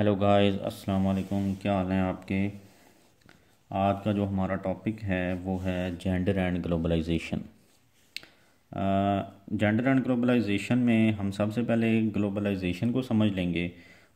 hello guys अस्सलाम वालेकुम क्या हाल हैं आपके आज का जो हमारा टॉपिक है वो है gender and globalisation gender and globalisation में हम सबसे पहले ग्लोबलाइजेशन को समझ लेंगे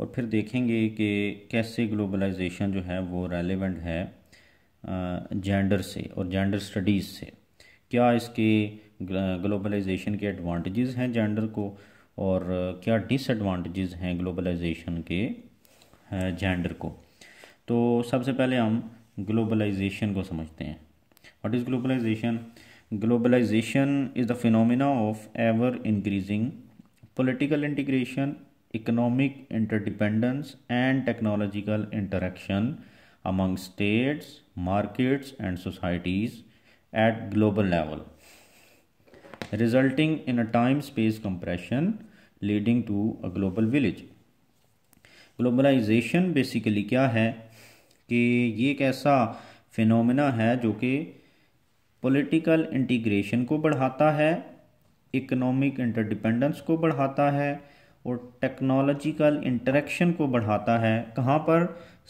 और फिर देखेंगे कि कैसे ग्लोबलाइजेशन जो है वो रेलेवेंट है जेंडर से और जेंडर स्टडीज़ से क्या इसके ग्लोबलाइजेशन के एडवांटेजेस हैं जेंडर को और क्या डिसएडवांटेजेस हैं ग्लोबलाइजेशन के जेंडर को तो सबसे पहले हम ग्लोबलाइजेशन को समझते हैं what is globalisation globalisation is the phenomena of ever increasing political integration economic interdependence and technological interaction among states markets and societies at global level resulting in a time space compression leading to a global village globalisation basically क्या है कि ये एक ऐसा phenomena है जो कि political integration को बढ़ाता है इकोनॉमिक इंटरडिपेंडेंस को बढ़ाता है और टेक्नोलॉजिकल इंटरेक्शन को बढ़ाता है कहाँ पर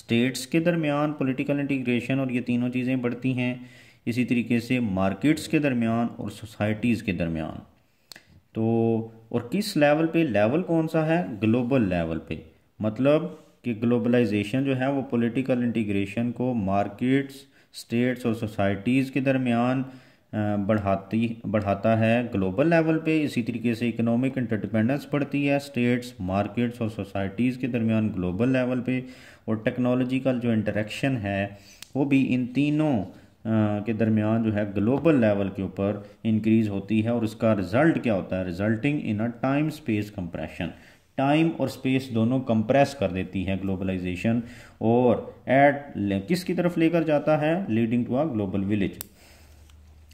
स्टेट्स के दरमियान पॉलिटिकल इंटीग्रेशन और ये तीनों चीज़ें बढ़ती हैं इसी तरीके से मार्केट्स के दरमियान और सोसाइटीज़ के दरमियान तो और किस लेवल पे लेवल कौन सा है ग्लोबल लेवल पे मतलब कि ग्लोबलाइजेशन जो है वो पॉलिटिकल इंटीग्रेशन को मार्केट्स स्टेट्स और सोसाइटीज़ के दरमियान बढ़ाती बढ़ाता है ग्लोबल लेवल पे इसी तरीके से इकोनॉमिक इंटरडिपेंडेंस बढ़ती है स्टेट्स मार्केट्स और सोसाइटीज़ के दरमियान ग्लोबल लेवल पे और टेक्नोलॉजी जो इंटरेक्शन है वो भी इन तीनों के दरमियान जो है ग्लोबल लेवल के ऊपर इंक्रीज़ होती है और उसका रिज़ल्ट क्या होता है resulting in a time space compression time और स्पेस दोनों कंप्रेस कर देती है ग्लोबलाइजेशन और एट किस की तरफ लेकर जाता है leading to a global village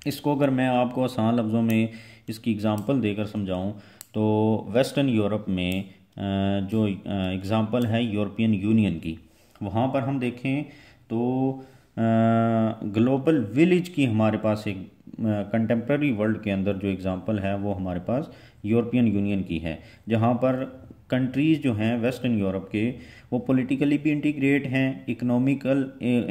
इसको अगर मैं आपको आसान लफ्ज़ों में इसकी एग्ज़ाम्पल देकर समझाऊं तो वेस्टर्न यूरोप में जो एग्ज़ाम्पल है यूरोपियन यूनियन की वहाँ पर हम देखें तो ग्लोबल विलेज की हमारे पास एक कंटेम्प्रेरी वर्ल्ड के अंदर जो एग्ज़ाम्पल है वो हमारे पास यूरोपियन यूनियन की है जहाँ पर कंट्रीज़ जो हैं वेस्टर्न यूरोप के वो पॉलिटिकली भी इंटीग्रेट हैं इकोनॉमिकल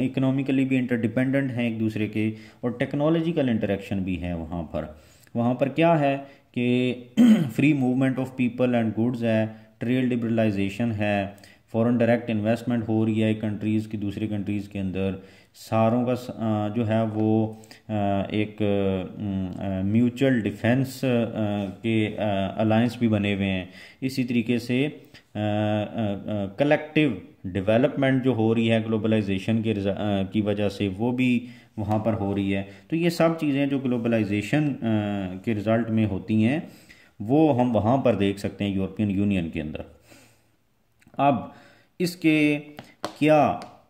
इकोनॉमिकली भी इंटरडिपेंडेंट हैं एक दूसरे के और टेक्नोलॉजिकल इंटरेक्शन भी हैं वहाँ पर वहाँ पर क्या है कि free movement of people and goods है ट्रेड लिबरलाइजेशन है फॉरेन डायरेक्ट इन्वेस्टमेंट हो रही है कंट्रीज़ की दूसरे कंट्रीज़ के अंदर सारों का जो है वो एक म्यूचुअल डिफेंस के अलायंस भी बने हुए हैं इसी तरीके से कलेक्टिव डेवलपमेंट जो हो रही है ग्लोबलाइजेशन के की वजह से वो भी वहाँ पर हो रही है तो ये सब चीज़ें जो ग्लोबलाइजेशन के रिज़ल्ट में होती हैं वो हम वहाँ पर देख सकते हैं यूरोपियन यूनियन के अंदर अब इसके क्या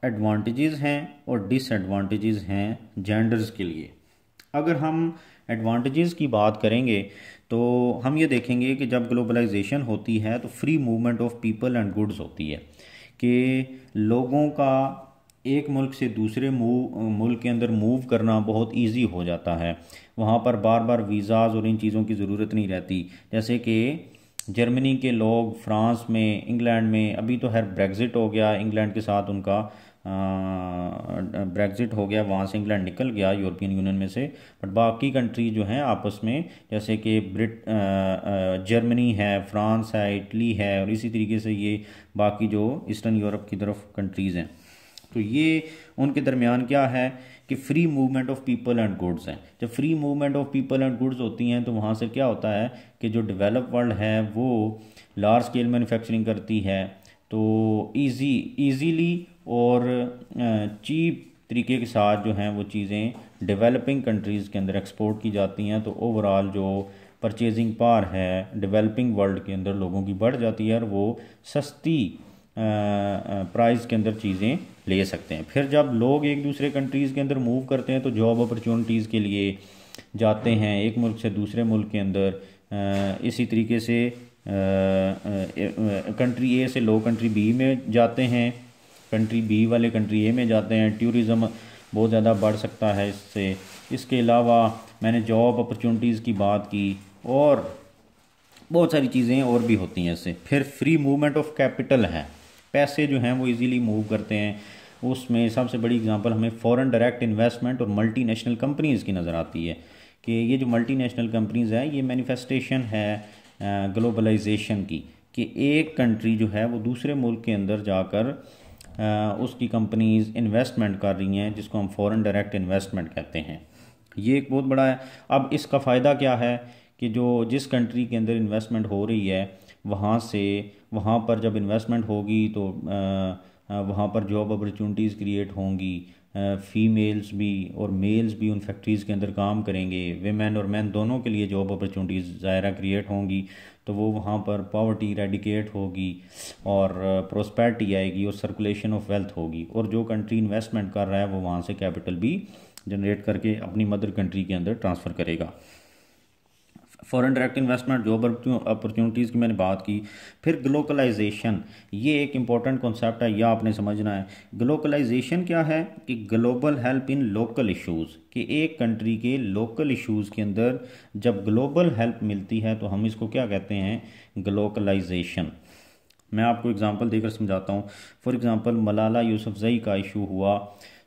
एडवांटेजेस हैं और डिसएडवांटेजेस हैं जेंडर्स के लिए अगर हम एडवांटेजेस की बात करेंगे तो हम ये देखेंगे कि जब ग्लोबलाइजेशन होती है तो free movement of people and goods होती है कि लोगों का एक मुल्क से दूसरे मूव मुल्क के अंदर मूव करना बहुत इजी हो जाता है वहाँ पर बार बार वीज़ाज़ और इन चीज़ों की ज़रूरत नहीं रहती जैसे कि जर्मनी के लोग फ्रांस में इंग्लैंड में अभी तो हर ब्रेग्ज़िट हो गया इंग्लैंड के साथ उनका ब्रेग्जिट हो गया वहाँ से इंग्लैंड निकल गया यूरोपियन यूनियन में से बट बाकी कंट्री जो हैं आपस में जैसे कि ब्रिट जर्मनी है फ्रांस है इटली है और इसी तरीके से ये बाकी जो ईस्टर्न यूरोप की तरफ कंट्रीज़ हैं तो ये उनके दरमियान क्या है कि free movement of people and goods हैं जब free movement of people and goods होती हैं तो वहाँ से क्या होता है कि जो डेवलप वर्ल्ड है वो लार्ज स्केल मैन्युफैक्चरिंग करती है तो इजी इजीली और चीप तरीके के साथ जो हैं वो चीज़ें डेवलपिंग कंट्रीज़ के अंदर एक्सपोर्ट की जाती हैं तो ओवरऑल जो परचेजिंग पार है डेवलपिंग वर्ल्ड के अंदर लोगों की बढ़ जाती है और वो सस्ती प्राइस के अंदर चीज़ें ले सकते हैं फिर जब लोग एक दूसरे कंट्रीज़ के अंदर मूव करते हैं तो जॉब अपॉर्चुनिटीज़ के लिए जाते हैं एक मुल्क से दूसरे मुल्क के अंदर इसी तरीके से कंट्री ए से लो कंट्री बी में जाते हैं कंट्री बी वाले कंट्री ए में जाते हैं टूरिज़म बहुत ज़्यादा बढ़ सकता है इससे इसके अलावा मैंने जॉब अपॉर्चुनिटीज़ की बात की और बहुत सारी चीज़ें और भी होती हैं इससे फिर फ्री मूवमेंट ऑफ कैपिटल है पैसे जो हैं वो इजीली मूव करते हैं उसमें सबसे बड़ी एग्जांपल हमें फॉरेन डायरेक्ट इन्वेस्टमेंट और मल्टीनेशनल कंपनीज़ की नज़र आती है कि ये जो मल्टीनेशनल कंपनीज़ है ये मैनिफेस्टेशन है ग्लोबलाइजेशन की कि एक कंट्री जो है वो दूसरे मुल्क के अंदर जाकर उसकी कंपनीज़ इन्वेस्टमेंट कर रही हैं जिसको हम फॉरेन डायरेक्ट इन्वेस्टमेंट कहते हैं ये एक बहुत बड़ा है अब इसका फ़ायदा क्या है कि जो जिस कंट्री के अंदर इन्वेस्टमेंट हो रही है वहाँ से वहाँ पर जब इन्वेस्टमेंट होगी तो वहाँ पर जॉब अपॉर्चुनिटीज़ क्रिएट होंगी फ़ीमेल्स भी और मेल्स भी उन फैक्ट्रीज़ के अंदर काम करेंगे वेमेन और मैन दोनों के लिए जॉब अपॉर्चुनिटीज़ ज़ायरा क्रिएट होंगी तो वो वहाँ पर पावर्टी रेडिकेट होगी और प्रोस्पैरिटी आएगी और सर्कुलेशन ऑफ वेल्थ होगी और जो कंट्री इन्वेस्टमेंट कर रहा है वो वहाँ से कैपिटल भी जनरेट करके अपनी मदर कंट्री के अंदर ट्रांसफ़र करेगा foreign direct investment job opportunities की मैंने बात की फिर ग्लोकलाइजेशन ये एक इंपॉर्टेंट कॉन्सेप्ट है यह आपने समझना है ग्लोकलाइजेशन क्या है कि global help in local issues कि एक कंट्री के लोकल इशूज़ के अंदर जब ग्लोबल हेल्प मिलती है तो हम इसको क्या कहते हैं ग्लोकलाइजेशन मैं आपको एग्जांपल देकर समझाता हूँ फॉर एग्जांपल मलाला यूसुफजई का इशू हुआ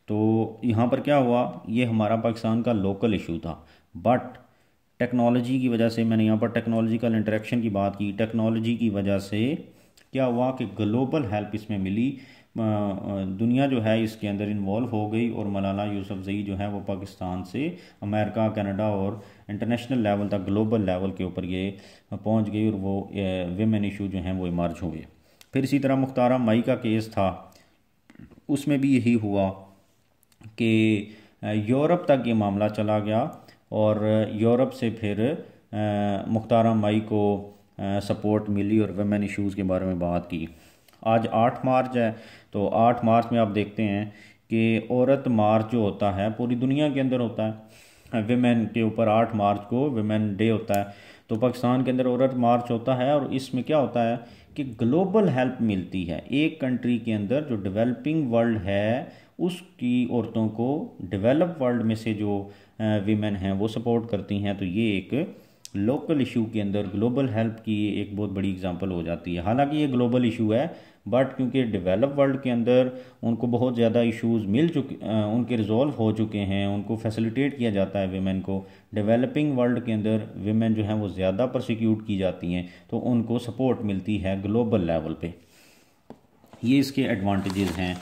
तो यहाँ पर क्या हुआ ये हमारा पाकिस्तान का लोकल इशू था बट टेक्नोलॉजी की वजह से मैंने यहाँ पर टेक्नोलॉजिकल इंटरेक्शन की बात की टेक्नोलॉजी की वजह से क्या हुआ कि ग्लोबल हेल्प इसमें मिली दुनिया जो है इसके अंदर इन्वॉल्व हो गई और मलाला यूसुफजई जो है वो पाकिस्तान से अमेरिका कनाडा और इंटरनेशनल लेवल तक ग्लोबल लेवल के ऊपर ये पहुंच गई और वो वेमेन इशू जो हैं वो इमर्ज हुए फिर इसी तरह मुख्तारा मई का केस था उसमें भी यही हुआ कि यूरोप तक ये मामला चला गया और यूरोप से फिर मुख्तारा माई को सपोर्ट मिली और वेमेन इशूज़ के बारे में बात की आज आठ मार्च है तो आठ मार्च में आप देखते हैं कि औरत मार्च जो होता है पूरी दुनिया के अंदर होता है वेमेन के ऊपर आठ मार्च को वेमेन डे होता है तो पाकिस्तान के अंदर औरत मार्च होता है और इसमें क्या होता है कि ग्लोबल हेल्प मिलती है एक कंट्री के अंदर जो डेवलपिंग वर्ल्ड है उसकी औरतों को डेवलप वर्ल्ड में से जो वीमेन हैं वो सपोर्ट करती हैं तो ये एक लोकल इशू के अंदर ग्लोबल हेल्प की एक बहुत बड़ी एग्जांपल हो जाती है हालांकि ये ग्लोबल इशू है बट क्योंकि डेवलप वर्ल्ड के अंदर उनको बहुत ज़्यादा इश्यूज मिल चुके उनके रिजॉल्व हो चुके हैं उनको फैसिलिटेट किया जाता है वेमेन को डेवलपिंग वर्ल्ड के अंदर वेमेन जो हैं वो ज़्यादा प्रोसिक्यूट की जाती हैं तो उनको सपोर्ट मिलती है ग्लोबल लेवल पर ये इसके एडवांटेज़ हैं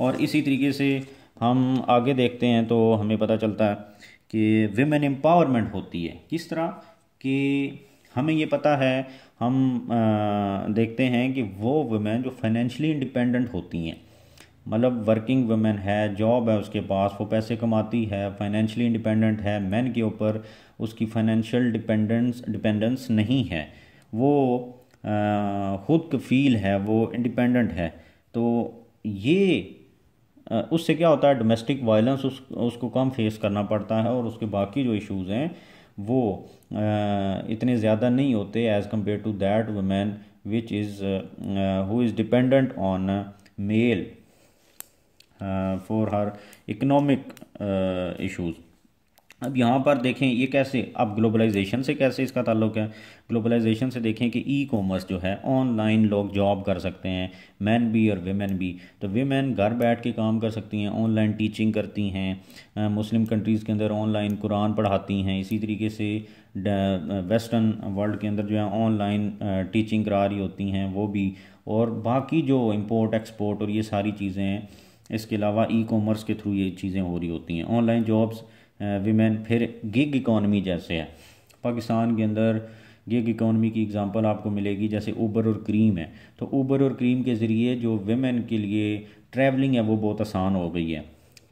और इसी तरीके से हम आगे देखते हैं तो हमें पता चलता है कि विमेन एम्पावरमेंट होती है किस तरह कि हमें ये पता है हम देखते हैं कि वो वुमेन जो फाइनेंशली इंडिपेंडेंट होती हैं मतलब वर्किंग वुमेन है जॉब है उसके पास वो पैसे कमाती है फाइनेंशली इंडिपेंडेंट है मैन के ऊपर उसकी फाइनेंशियल डिपेंडेंस डिपेंडेंस नहीं है वो आ, खुद फील है वो इंडिपेंडेंट है तो ये उससे क्या होता है डोमेस्टिक वायलेंस उस, उसको कम फेस करना पड़ता है और उसके बाकी जो इश्यूज़ हैं वो इतने ज़्यादा नहीं होते as compare to that women which is who is dependent on male for her economic issues अब यहाँ पर देखें ये कैसे अब ग्लोबलाइजेशन से कैसे इसका ताल्लुक है ग्लोबलाइजेशन से देखें कि ई कॉमर्स जो है ऑनलाइन लोग जॉब कर सकते हैं मैन भी और वेमेन भी तो वेमेन घर बैठ के काम कर सकती हैं ऑनलाइन टीचिंग करती हैं मुस्लिम कंट्रीज़ के अंदर ऑनलाइन कुरान पढ़ाती हैं इसी तरीके से वेस्टर्न वर्ल्ड के अंदर जो है ऑनलाइन टीचिंग करा रही होती हैं वो भी और बाकी जो इम्पोर्ट एक्सपोर्ट और ये सारी चीज़ें इसके अलावा ई कॉमर्स के थ्रू ये चीज़ें हो रही होती हैं ऑनलाइन जॉब्स वीमेन फिर गिग इकॉनमी जैसे है पाकिस्तान के अंदर गिग इकॉनमी की एग्जांपल आपको मिलेगी जैसे ऊबर और क्रीम है तो ऊबर और क्रीम के ज़रिए जो वीमेन के लिए ट्रैवलिंग है वो बहुत आसान हो गई है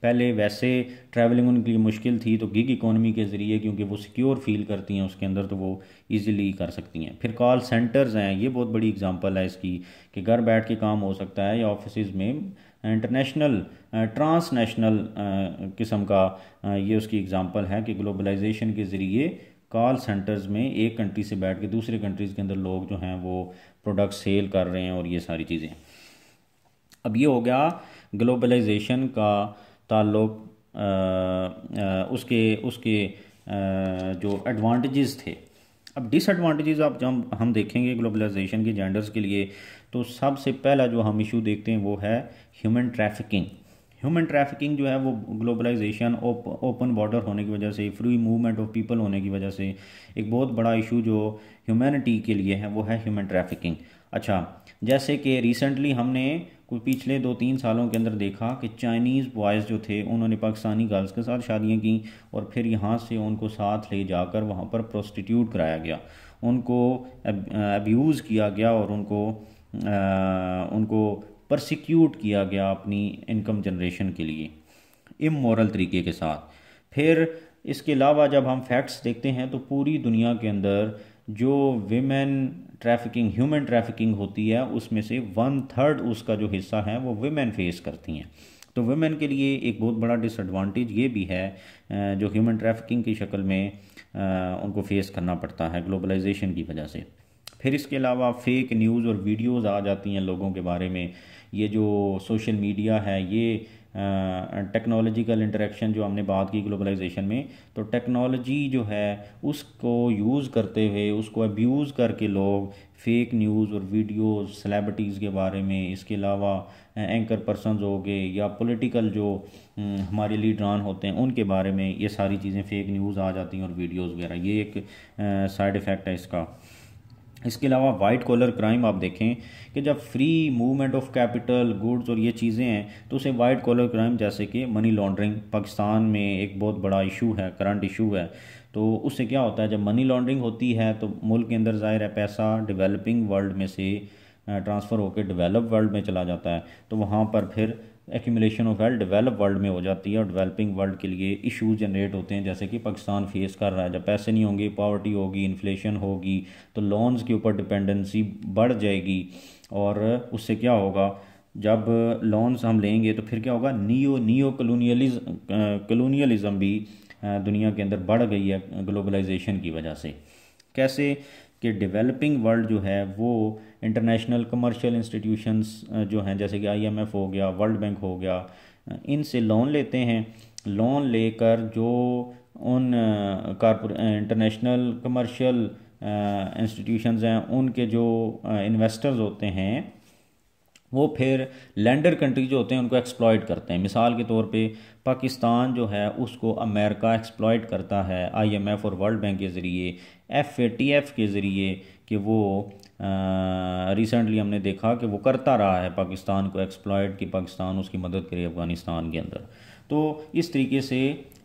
पहले वैसे ट्रैवलिंग उनके लिए मुश्किल थी तो गिग इकॉनमी के ज़रिए क्योंकि वो सिक्योर फील करती हैं उसके अंदर तो वो इजीली कर सकती हैं फिर कॉल सेंटर्स हैं ये बहुत बड़ी एग्जांपल है इसकी कि घर बैठ के काम हो सकता है या ऑफिसज़ में इंटरनेशनल ट्रांसनेशनल uh, uh, किस्म का uh, ये उसकी एग्ज़ाम्पल है कि ग्लोबलाइजेशन के ज़रिए कॉल सेंटर्स में एक कंट्री से बैठ के दूसरे कंट्रीज़ के अंदर लोग जो हैं वो प्रोडक्ट सेल कर रहे हैं और ये सारी चीज़ें अब ये हो गया ग्लोबलाइजेशन का ताल्लुक उसके उसके आ, जो एडवांटेजेस थे अब डिसएडवांटेजेस आप जब हम देखेंगे ग्लोबलाइजेशन के जेंडर्स के लिए तो सबसे पहला जो हम इशू देखते हैं वो है ह्यूमन ट्रैफिकिंग ह्यूमन ट्रैफिकिंग जो है वो ग्लोबलाइजेशन ओपन बॉर्डर होने की वजह से फ्री मूवमेंट ऑफ पीपल होने की वजह से एक बहुत बड़ा इशू जो ह्यूमैनिटी के लिए है वो है ह्यूमन ट्रैफिकिंग अच्छा जैसे कि रिसेंटली हमने पिछले दो तीन सालों के अंदर देखा कि चाइनीज़ बॉयज़ जो थे उन्होंने पाकिस्तानी गर्ल्स के साथ शादियाँ की और फिर यहाँ से उनको साथ ले जाकर वहाँ पर प्रोस्टिट्यूट कराया गया उनको अब्यूज़ किया गया और उनको आ, उनको प्रसिक्यूट किया गया अपनी इनकम जनरेशन के लिए इमोरल तरीके के साथ फिर इसके अलावा जब हम फैक्ट्स देखते हैं तो पूरी दुनिया के अंदर जो विमेन ट्रैफिकिंग ह्यूमन ट्रैफिकिंग होती है उसमें से वन थर्ड उसका जो हिस्सा है वो विमेन फेस करती हैं तो वुमेन के लिए एक बहुत बड़ा डिसएडवांटेज ये भी है जो ह्यूमन ट्रैफिकिंग की शक्ल में उनको फेस करना पड़ता है ग्लोबलाइजेशन की वजह से फिर इसके अलावा फेक न्यूज़ और वीडियोज़ आ जाती हैं लोगों के बारे में ये जो सोशल मीडिया है ये टेक्नोलॉजिकल इंटरेक्शन जो हमने बात की ग्लोबलाइजेशन में तो टेक्नोलॉजी जो है उसको यूज़ करते हुए उसको अब्यूज़ करके लोग फेक न्यूज़ और वीडियो सेलेब्रिटीज़ के बारे में इसके अलावा एंकर पर्सन हो गए या पॉलिटिकल जो हमारे लीडरान होते हैं उनके बारे में ये सारी चीज़ें फेक न्यूज़ आ जाती हैं और वीडियोज़ वगैरह ये एक साइड इफ़ेक्ट है इसका इसके अलावा वाइट कॉलर क्राइम आप देखें कि जब free movement of capital goods और ये चीज़ें हैं तो उसे वाइट कॉलर क्राइम जैसे कि मनी लॉन्ड्रिंग पाकिस्तान में एक बहुत बड़ा इशू है करंट इशू है तो उससे क्या होता है जब मनी लॉन्ड्रिंग होती है तो मुल्क के अंदर ज़ाहिर है पैसा डिवेलपिंग वर्ल्ड में से ट्रांसफ़र होकर डिवेलप वर्ल्ड में चला जाता है तो वहाँ पर फिर accumulation of wealth develop world में हो जाती है और डेवलपिंग वर्ल्ड के लिए इशू जनरेट होते हैं जैसे कि पाकिस्तान फेस कर रहा है जब पैसे नहीं होंगे पावर्टी होगी इन्फ्लेशन होगी तो लोन्स के ऊपर डिपेंडेंसी बढ़ जाएगी और उससे क्या होगा जब लोन्स हम लेंगे तो फिर क्या होगा नियो नियो कलोनियलिज कलोनियलिज़म भी दुनिया के अंदर बढ़ गई है ग्लोबलाइजेशन की वजह से कैसे कि डेवलपिंग वर्ल्ड जो है वो इंटरनेशनल कमर्शियल इंस्टीट्यूशंस जो हैं जैसे कि आईएमएफ हो गया वर्ल्ड बैंक हो गया uh, इनसे लोन लेते हैं लोन लेकर जो उन कारपोर इंटरनेशनल कमर्शियल इंस्टीट्यूशंस हैं उनके जो इन्वेस्टर्स uh, होते हैं वो फिर लैंडर कंट्री जो होते हैं उनको एक्सप्लॉयट करते हैं मिसाल के तौर पे पाकिस्तान जो है उसको अमेरिका एक्सप्लॉयट करता है आईएमएफ और वर्ल्ड बैंक के ज़रिए एफ के ज़रिए कि वो रिसेंटली हमने देखा कि वो करता रहा है पाकिस्तान को एक्सप्लॉयड कि पाकिस्तान उसकी मदद करे अफ़गानिस्तान के अंदर तो इस तरीके से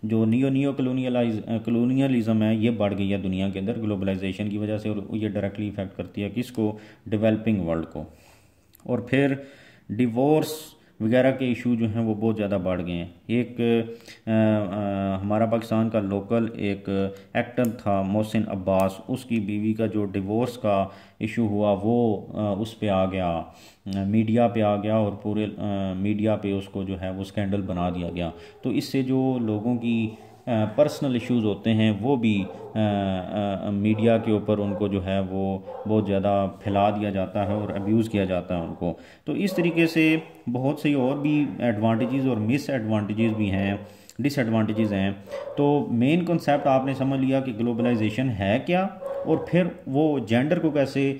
जो नियो नियो कलोनियलाइज कलोनियलिज़म है ये बढ़ गई है दुनिया के अंदर ग्लोबलाइजेशन की वजह से और ये डायरेक्टली इफ़ेक्ट करती है किसको डेवलपिंग वर्ल्ड को और फिर डिवोर्स वगैरह के इशू जो हैं वो बहुत ज़्यादा बढ़ गए हैं एक आ, आ, हमारा पाकिस्तान का लोकल एक एक्टर था मोहसिन अब्बास उसकी बीवी का जो डिवोर्स का इशू हुआ वो आ, उस पर आ गया मीडिया पे आ गया और पूरे आ, मीडिया पे उसको जो है वो स्कैंडल बना दिया गया तो इससे जो लोगों की पर्सनल इश्यूज होते हैं वो भी मीडिया के ऊपर उनको जो है वो बहुत ज़्यादा फैला दिया जाता है और अब्यूज़ किया जाता है उनको तो इस तरीके से बहुत सी और भी एडवांटेजेस और मिस एडवांटेजेस भी हैं डिसएडवांटेजेस हैं तो मेन कॉन्सेप्ट आपने समझ लिया कि ग्लोबलाइजेशन है क्या और फिर वो जेंडर को कैसे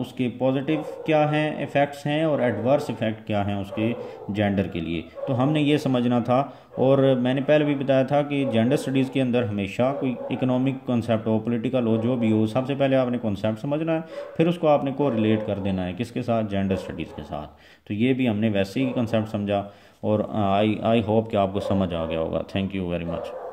उसके पॉजिटिव क्या हैं इफ़ेक्ट्स हैं और एडवर्स इफ़ेक्ट क्या हैं उसके जेंडर के लिए तो हमने ये समझना था और मैंने पहले भी बताया था कि जेंडर स्टडीज़ के अंदर हमेशा कोई इकोनॉमिक कॉन्सेप्ट हो पॉलिटिकल हो जो भी हो सबसे पहले आपने कॉन्सेप्ट समझना है फिर उसको आपने को रिलेट कर देना है किसके साथ जेंडर स्टडीज़ के साथ तो ये भी हमने वैसे ही कंसेप्ट समझा और आई आई होप कि आपको समझ आ गया होगा थैंक यू वेरी मच